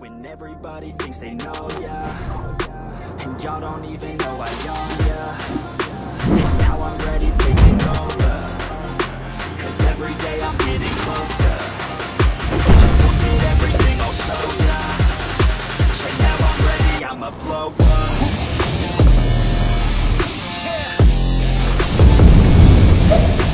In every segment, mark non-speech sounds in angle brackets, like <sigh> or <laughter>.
When everybody thinks they know ya And y'all don't even know I own ya And now I'm ready taking over Cause every day I'm getting closer Just look at everything I'll show ya And now I'm ready, i am a to blow up Yeah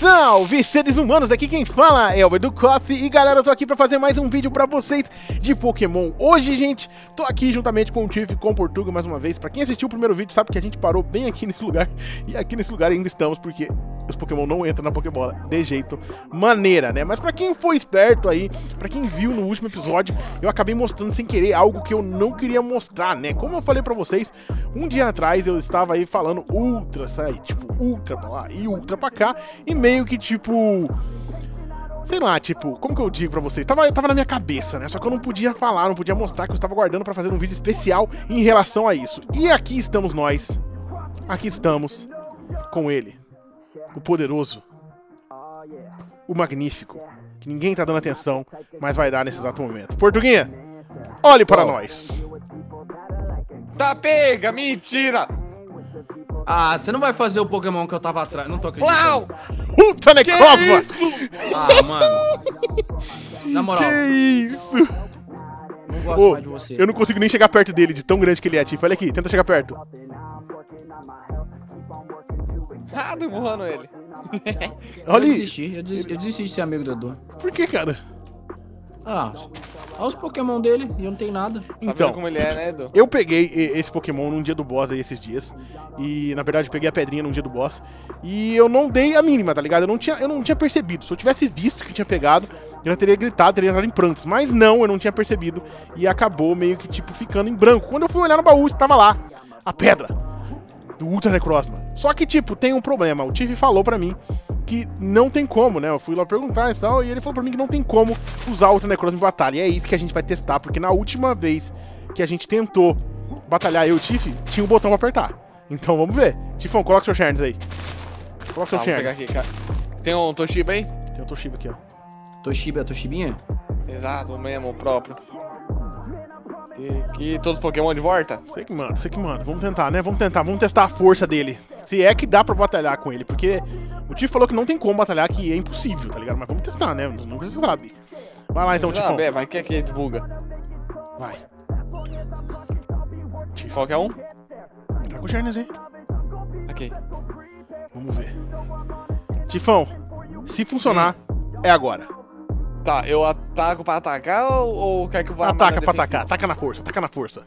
Salve seres humanos, aqui quem fala é o Edu Coffee e galera, eu tô aqui pra fazer mais um vídeo pra vocês de Pokémon. Hoje, gente, tô aqui juntamente com o Tiff com o Portuga mais uma vez. Pra quem assistiu o primeiro vídeo sabe que a gente parou bem aqui nesse lugar e aqui nesse lugar ainda estamos porque os Pokémon não entram na Pokébola de jeito maneira, né? Mas para quem foi esperto aí, para quem viu no último episódio, eu acabei mostrando sem querer algo que eu não queria mostrar, né? Como eu falei para vocês, um dia atrás eu estava aí falando ultra, sai, tipo, ultra pra lá e ultra pra cá, e meio que tipo sei lá, tipo, como que eu digo pra vocês? Tava, tava na minha cabeça, né? Só que eu não podia falar, não podia mostrar que eu estava guardando para fazer um vídeo especial em relação a isso. E aqui estamos nós. Aqui estamos com ele o poderoso, o magnífico, que ninguém tá dando atenção, mas vai dar nesse exato momento. Portuguinha, olhe para oh. nós. Tá pega, mentira! Ah, você não vai fazer o Pokémon que eu tava atrás, não tô acreditando. Uau! O Tonecosma! Ah, <laughs> mano. Na moral. Que isso? Não gosto oh, mais de você. Eu não consigo nem chegar perto dele, de tão grande que ele é, tipo. Olha aqui, tenta chegar perto nada empurrando ele. <laughs> Olha eu desisti, eu desisti, eu desisti de ser amigo do Edu. Por que, cara? Ah, olha os Pokémon dele e eu não tenho nada. Tá então, como ele é, né, Edu? eu peguei esse Pokémon num dia do boss aí esses dias. E, na verdade, eu peguei a pedrinha num dia do boss. E eu não dei a mínima, tá ligado? Eu não tinha, eu não tinha percebido. Se eu tivesse visto que tinha pegado, eu já teria gritado, teria entrado em prantos. Mas não, eu não tinha percebido. E acabou meio que, tipo, ficando em branco. Quando eu fui olhar no baú, estava lá a pedra do Ultra Necrozma. Só que, tipo, tem um problema. O Tiff falou para mim que não tem como, né? Eu fui lá perguntar e tal, e ele falou pra mim que não tem como usar Ultra Necrozma em batalha. E é isso que a gente vai testar, porque na última vez que a gente tentou batalhar eu e o Tiff, tinha um botão pra apertar. Então vamos ver. Tiffão, coloca seu Sharns aí. Coloca tá, seu ah, Sharns. tem um Toshiba aí? Tem um Toshiba aqui, ó. Toshiba, é Toshibinha? Exato, o mesmo, o próprio. E, todos os Pokémon de volta. Você que manda, você que manda. Vamos tentar, né? Vamos tentar, vamos testar a força dele. Se é que dá pra batalhar com ele, porque o Tiff falou que não tem como batalhar, que é impossível, tá ligado? Mas vamos testar, né? nunca se sabe. Vai lá então, Tiff. vai, que é que divulga? Vai. Tifão é um? Tá com o Charnes aí. Ok. Vamos ver. Tifão, se funcionar, hum. é agora. Tá, eu ataco pra atacar ou, ou quer que eu vá Ataca pra atacar, ataca na força, ataca na força.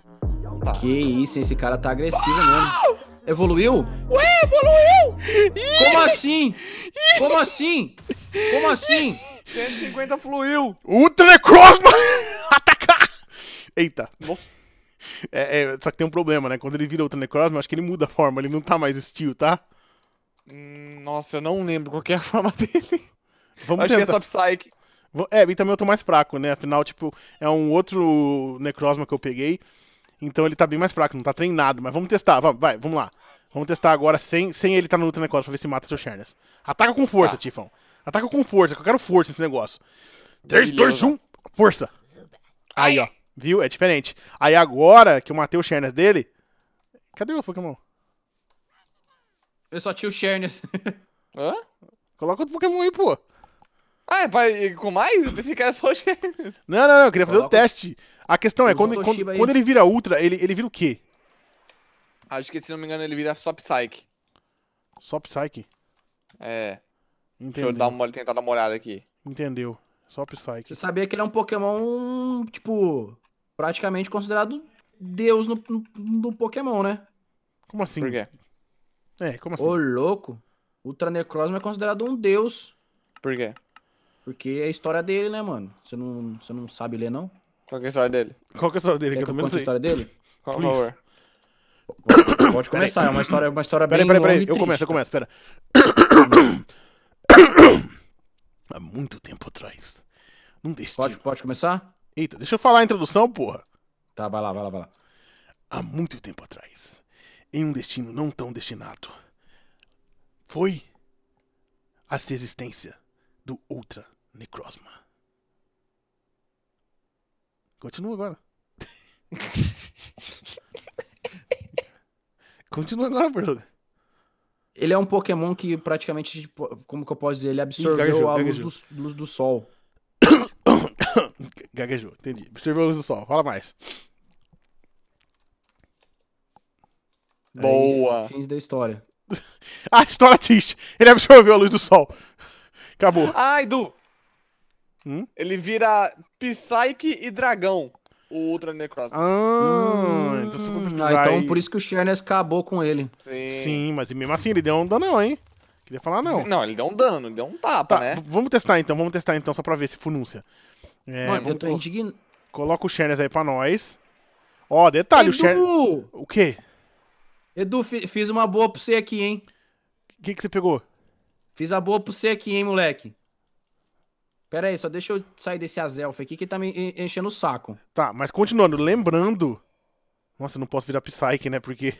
Tá. Que isso, esse cara tá agressivo ah! mesmo. Evoluiu? Ué, evoluiu! Assim? Como assim? Como assim? Como assim? 150 fluiu. Ultra Necrosma! <laughs> Atacar! Eita. Nossa. É, é, só que tem um problema, né? Quando ele vira Ultra Necrosma, acho que ele muda a forma. Ele não tá mais Steel, tá? Hum, nossa, eu não lembro qual é a forma <laughs> dele. Vamos acho tentar. que é só Psyche. É, e também eu tô mais fraco, né? Afinal, tipo, é um outro Necrosma que eu peguei. Então ele tá bem mais fraco, não tá treinado. Mas vamos testar, vamos, vai, vamos lá. Vamos testar agora sem, sem ele estar tá no outro Necrosma pra ver se mata seu Sharnas. Ataca com força, tá. Tifão. Ataca com força, que eu quero força nesse negócio. 3, 2, 1, força! Aí, ó. Viu? É diferente. Aí agora que eu matei o Sharnas dele. Cadê o Pokémon? Eu só tinha o Sharnas. Hã? Coloca outro Pokémon aí, pô. Ah, é pra, com mais? Eu pensei que era só o gêmeos. <laughs> Não, não, não, eu queria fazer Coloca o teste. A questão é, quando, quando, quando ele vira Ultra, ele, ele vira o quê? Acho que, se não me engano, ele vira só Psyche. Só Psyche? É. Entendeu. Deixa eu dar uma, tentar dar uma olhada aqui. Entendeu. Só Psyche. Você sabia que ele é um Pokémon, tipo, praticamente considerado Deus no, no, no Pokémon, né? Como assim? Por quê? É, como assim? Ô, louco. Ultra Necrozma é considerado um deus. Por quê? Porque é a história dele, né, mano? Você não, você não sabe ler, não? Qual que é a história dele? Qual que é a história dele? que eu não sei. a história dele? Qual <laughs> Please. favor? Pode, pode começar, é uma história, uma história pera bem Peraí, peraí, peraí, eu começo, eu começo, pera. <coughs> Há muito tempo atrás. Num destino... Pode, pode começar? Eita, deixa eu falar a introdução, porra. Tá, vai lá, vai lá, vai lá. Há muito tempo atrás, em um destino não tão destinado, foi a existência do Ultra Necrozma. Continua agora. <laughs> Continua agora, Berluga. Ele é um Pokémon que praticamente, tipo, como que eu posso dizer, ele absorveu gaguejou, a Luz, do, luz do sol. <coughs> gaguejou, entendi. Absorveu a luz do sol, fala mais. Boa! Aí, fins da história. <laughs> ah, história triste. Ele absorveu a luz do sol. Acabou. Ai, Du, Hum? Ele vira Psyche e Dragão. O Ultra Necrosa. Ah, hum, então, ah, então por isso que o Sharness acabou com ele. Sim. Sim, mas mesmo assim ele deu um dano, hein? Queria falar não. Não, ele deu um dano, ele deu um tapa, tá, né? Vamos testar então, vamos testar então, só pra ver se funúncia. É, Mano, vamos... eu tô indignado. Coloca o Sharness aí pra nós. Ó, detalhe, Edu! o Sharness... O quê? Edu, fiz uma boa pra você aqui, hein? O que, que você pegou? Fiz a boa pra você aqui, hein, moleque? Pera aí, só deixa eu sair desse Azelf aqui que tá me enchendo o saco. Tá, mas continuando, lembrando. Nossa, eu não posso virar Psyche, né? Porque.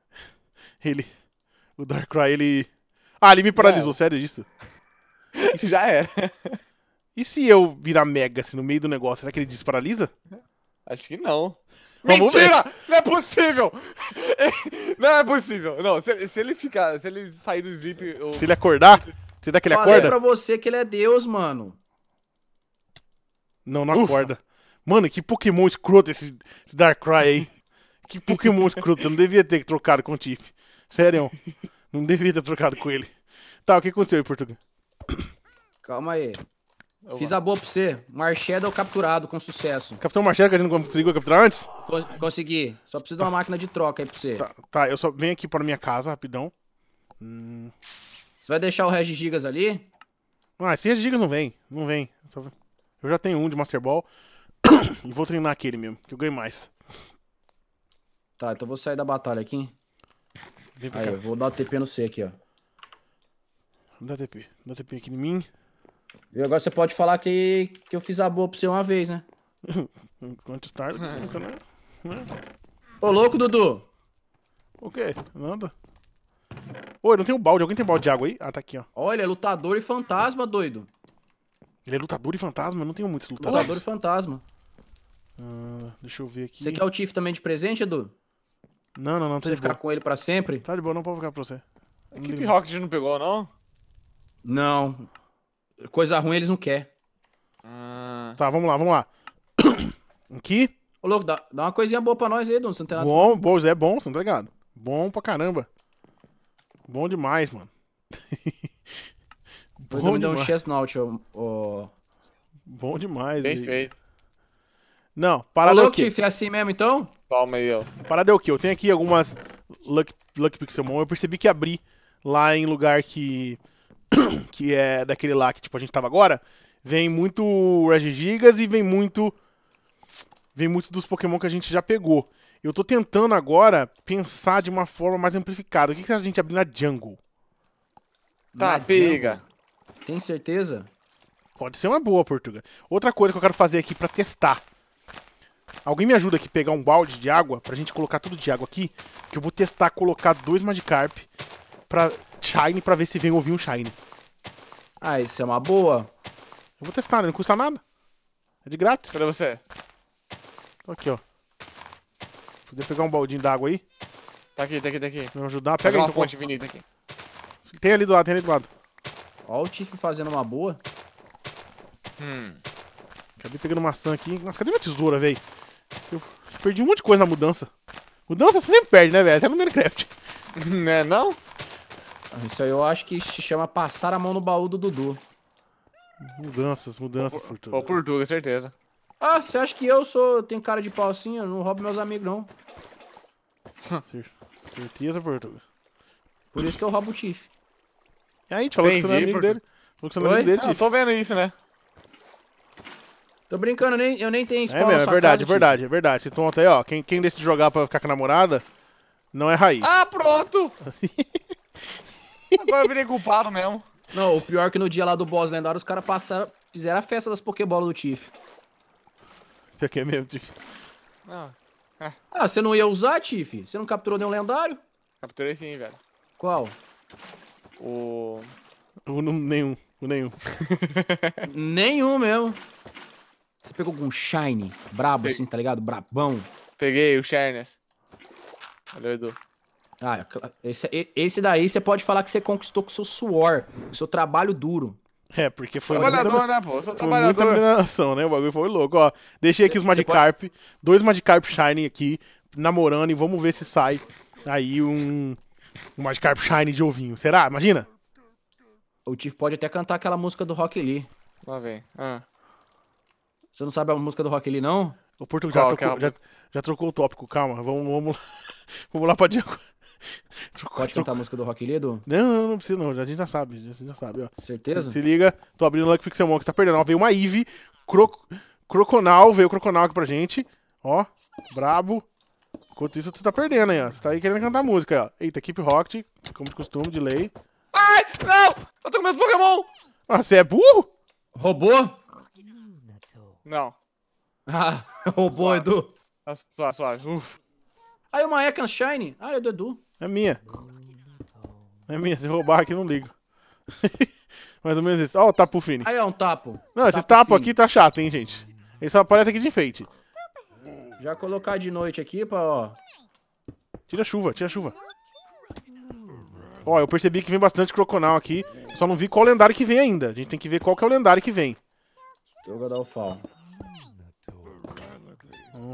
<laughs> Ele. O Darkrai, ele. Ah, ele me paralisou, é. sério isso? <laughs> Isso já era. E se eu virar Mega assim, no meio do negócio, será que ele desparalisa? Acho que não. Vamos Mentira! Ver. <laughs> Não é possível! não é possível! Não, se, se ele ficar. Se ele sair do sleep. Eu... Se ele acordar? Será que ele Falei acorda? Falei pra você que ele é Deus, mano. Não, não acorda. Mano, que Pokémon escroto esse, esse Darkrai aí. Que Pokémon escroto. Eu não devia ter trocado com o Tiff. Sério. Não devia ter trocado com ele. Tá, o que aconteceu aí, Portugal? Calma aí. Fiz a boa pra você. Marshadow capturado com sucesso. Capitão Marshadow, que a gente não conseguiu capturar antes? consegui. Só preciso tá. de uma tá. máquina de troca aí pra você. Tá, tá, eu só venho aqui pra minha casa, rapidão. Hum... Você vai deixar o Regi Gigas ali? Ah, esse Regi Gigas não vem. Não vem. Eu já tenho um de Master Ball. <coughs> e vou treinar aquele mesmo, que eu ganho mais. Tá, então eu vou sair da batalha aqui. Vem Aí, eu vou dar TP no C aqui, ó. Dá TP. Dá TP aqui em mim. E agora você pode falar que, que eu fiz a boa pra você uma vez, né? Quanto <laughs> tarde, nunca, né? Ô, louco, Dudu! O quê? Nada? Ô, eu não tenho balde. Alguém tem balde de água aí? Ah, tá aqui, ó. Olha, é lutador e fantasma, doido. Ele é lutador e fantasma? Eu não tenho muitos lutadores. Lutador e fantasma. Ah, deixa eu ver aqui. Você quer o Tiff também de presente, Edu? Não, não, não. Tá você ficar boa. com ele pra sempre? Tá de boa, não pode ficar pra você. Equipe ligo. Rocket não pegou, não? Não. Coisa ruim eles não querem. Ah. Tá, vamos lá, vamos lá. <coughs> aqui. Ô, louco, dá, dá uma coisinha boa pra nós aí, Edu. Você não tem nada. Bom, bom, é bom, você não tá ligado? Bom pra caramba. Bom demais, mano. Bom me deu um chestnut, ó. Bom demais, Bem feito. Não, parada é o quê? é assim mesmo, então? Calma aí, ó. Parada é o quê? Eu tenho aqui algumas Lucky, Lucky Pixelmon. Eu percebi que abri lá em lugar que... <coughs> que é daquele lá que, tipo, a gente tava agora. Vem muito Regigigas e vem muito... Vem muito dos Pokémon que a gente já pegou. Eu tô tentando agora pensar de uma forma mais amplificada. O que, que a gente abrir na jungle? Tá, na pega. Jungle. Tem certeza? Pode ser uma boa, Portuga. Outra coisa que eu quero fazer aqui pra testar. Alguém me ajuda aqui a pegar um balde de água pra gente colocar tudo de água aqui. Que eu vou testar colocar dois Magikarp pra Shine pra ver se vem ouvir um Shine. Ah, isso é uma boa. Eu vou testar, né? não custa nada. É de grátis. Cadê você? Tô aqui, ó. Poder pegar um baldinho d'água aí? Tá aqui, tá aqui, tá aqui. Vou me ajudar. Pega Faz aí, uma então, fonte com... aqui. Tem ali do lado, tem ali do lado. Ó o Tiff fazendo uma boa. Hum. Acabei pegando maçã aqui. Nossa, cadê minha tesoura, velho? Eu perdi um monte de coisa na mudança. Mudança você sempre perde, né, velho? Até no Minecraft. <laughs> né, não? Ah, isso aí eu acho que se chama passar a mão no baú do Dudu. Mudanças, mudanças, Ô, Portuga. Ô, Portuga, certeza. Ah, você acha que eu sou tenho cara de pau assim? Eu não roubo meus amigos, não. Certeza, Portuga. Por isso que eu roubo o Tiff. E aí, te falou Entendi, que você não é amigo dele. Falou que você não é amigo dele, Tiff. Ah, tô vendo isso, né? Tô brincando, eu nem, eu nem tenho é spawn É mesmo, é verdade, casa, é verdade, é verdade. Então até aí, ó. Quem, quem decide jogar pra ficar com a namorada, não é raiz. Ah, pronto! <laughs> Agora eu virei culpado mesmo. Não, o pior é que no dia lá do boss lendário, os caras passaram, fizeram a festa das Pokébolas do Tiff. Pior que ah, é mesmo, Tiff. Ah, você não ia usar, Tiff? Você não capturou nenhum lendário? Capturei sim, velho. Qual? O... o nenhum. O nenhum. <laughs> nenhum mesmo. Você pegou algum shiny brabo Peguei. assim, tá ligado? Brabão. Peguei o Sharness. Valeu, Edu. Ah, esse, esse daí você pode falar que você conquistou com seu suor, com seu trabalho duro. É, porque foi trabalhador, muita, né, pô? sou trabalhador. Muita mineração, né? O bagulho foi louco. Ó, deixei aqui os Magikarp, pode... dois Magikarp Shine aqui, namorando, e vamos ver se sai aí um, um Magikarp Shine de ovinho. Será? Imagina? O Tiff pode até cantar aquela música do Rock Lee. Lá vem. Ah. Você não sabe a música do Rock Lee, não? O Portugal já, é já, já, trocou o tópico, calma. Vamos, vamos, <laughs> vamos lá pra Diagonal. Pode cantar a música do Rock Lee, Não, não, não precisa não, a gente já sabe, a gente já sabe, ó. Certeza? Se liga, tô abrindo o Lucky Pixel Monk, tá perdendo, ó, veio uma Eve, Croc... Croconal, veio o Croconal aqui pra gente, ó, brabo. Enquanto isso, tu tá perdendo aí, ó, tu tá aí querendo cantar música, ó. Eita, Keep Rocket, como de costume, delay. Ai, não, eu tô com meus Pokémon! Ah, você é burro? Robô? Não. Ah, <laughs> robô, Edu. Suave, suave, Aí uma Ekan Shine, é do Edu. É minha. É minha, se roubar aqui não ligo. <laughs> Mais ou menos isso. Ó o tapo fini. Aí é um tapo. Não, tapo esse tapo fini. aqui tá chato, hein, gente. Ele só aparece aqui de enfeite. Já colocar de noite aqui pra, ó... Tira a chuva, tira a chuva. Ó, eu percebi que vem bastante croconal aqui. Só não vi qual lendário que vem ainda. A gente tem que ver qual que é o lendário que vem. Então, vou o então,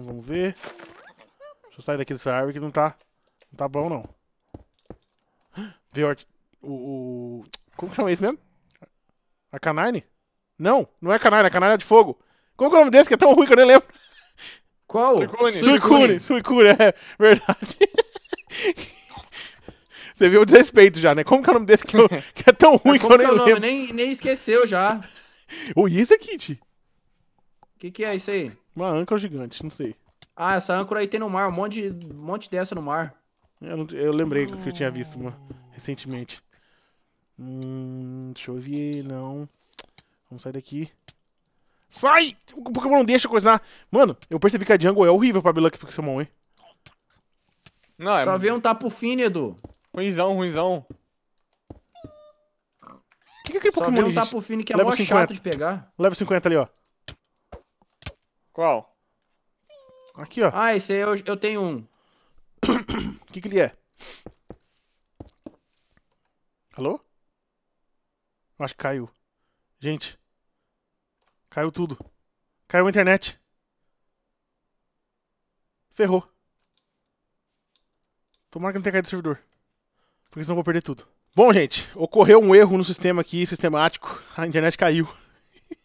vamos ver. Deixa eu sair daqui dessa árvore que não tá não tá bom, não. Veio o, o... Como que chama isso mesmo? A Canine? Não, não é Canine, é Canine de fogo. Como que é o nome desse que é tão ruim que eu nem lembro? Qual? Suicune. Suicune, Suicune, é verdade. <laughs> Você viu o desrespeito já, né? Como que é o nome desse que, eu, que é tão ruim que eu nem que é o nome? lembro? Nem, nem esqueceu já. O isso Kit. O que, que é isso aí? Uma âncora gigante, não sei. Ah, essa âncora aí tem no mar, um monte, um monte dessa no mar. Eu, não, eu lembrei que eu tinha ah. visto uma recentemente. Hum, deixa eu ver, não. Vamos sair daqui. Sai! O Pokémon não deixa coisar. Mano, eu percebi que a Jungle é horrível pra Biluck Pokémon, hein? Não, é... Só vê um tapo fino, Edu. Ruizão, ruizão. O que, que é aquele Só Pokémon? Só veio um tapo fino que é Level mó 50. chato de pegar. Level 50 ali, ó. Qual? Aqui, ó. Ah, esse aí eu, eu tenho um. <coughs> O que, que ele é? Alô? Eu acho que caiu. Gente. Caiu tudo. Caiu a internet. Ferrou. Tomara que não tenha caído o servidor. Porque senão eu vou perder tudo. Bom, gente, ocorreu um erro no sistema aqui, sistemático. A internet caiu.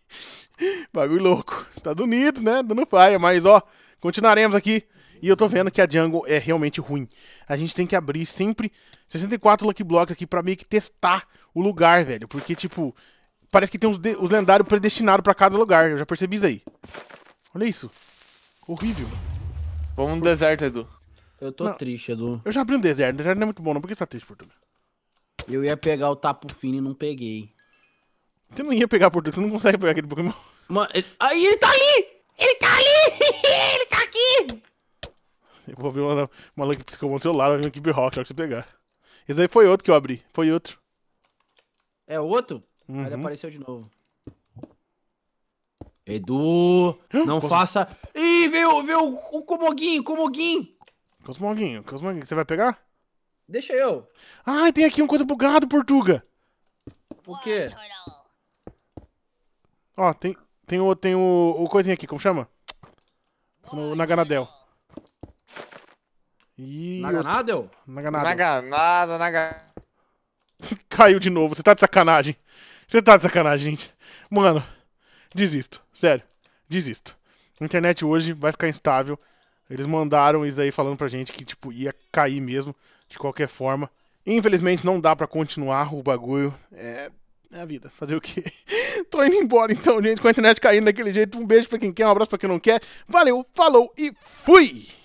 <laughs> Bagulho louco. Estados Unidos, né? Dando paia. Mas, ó, continuaremos aqui. E eu tô vendo que a Django é realmente ruim. A gente tem que abrir sempre 64 Lucky Blocks aqui pra meio que testar o lugar, velho. Porque, tipo, parece que tem os, os lendários predestinados pra cada lugar. Eu já percebi isso aí. Olha isso. Horrível. Vamos no deserto, Edu. Eu tô não, triste, Edu. Eu já abri um deserto. O deserto não é muito bom, não. Por que você tá triste, Portugal? Eu ia pegar o Tapu Fino e não peguei. Você não ia pegar Portugal. Você não consegue pegar aquele Pokémon. Mano, ele... Aí, ele tá ali! Ele tá ali! <laughs> ele tá aqui! <laughs> Eu vou ver uma, uma que Psycho no seu lado, vai vir um Rock, só que você pegar. Esse aí foi outro que eu abri. Foi outro. É outro? Uhum. Ele apareceu de novo. Edu, não Cos... faça. Ih, veio, veio o, comoguinho Comoguinho, Comoguinho. Cosmoguinho, Cosmoguinho, você vai pegar? Deixa eu. Ai, tem aqui uma coisa bugada, Portuga. O quê? Ó, tem, tem, o, tem o, o coisinha aqui, como chama? No, na Ganadel. Ih, Naganada, eu... Naganada. Naganada, Naganada. <laughs> Caiu de novo, você tá de sacanagem. Você tá de sacanagem, gente. Mano, desisto. Sério, desisto. A internet hoje vai ficar instável. Eles mandaram isso aí falando pra gente que, tipo, ia cair mesmo, de qualquer forma. Infelizmente não dá pra continuar o bagulho. É, é a vida. Fazer o quê? <laughs> Tô indo embora então, gente, com a internet caindo daquele jeito. Um beijo pra quem quer, um abraço pra quem não quer. Valeu, falou e fui!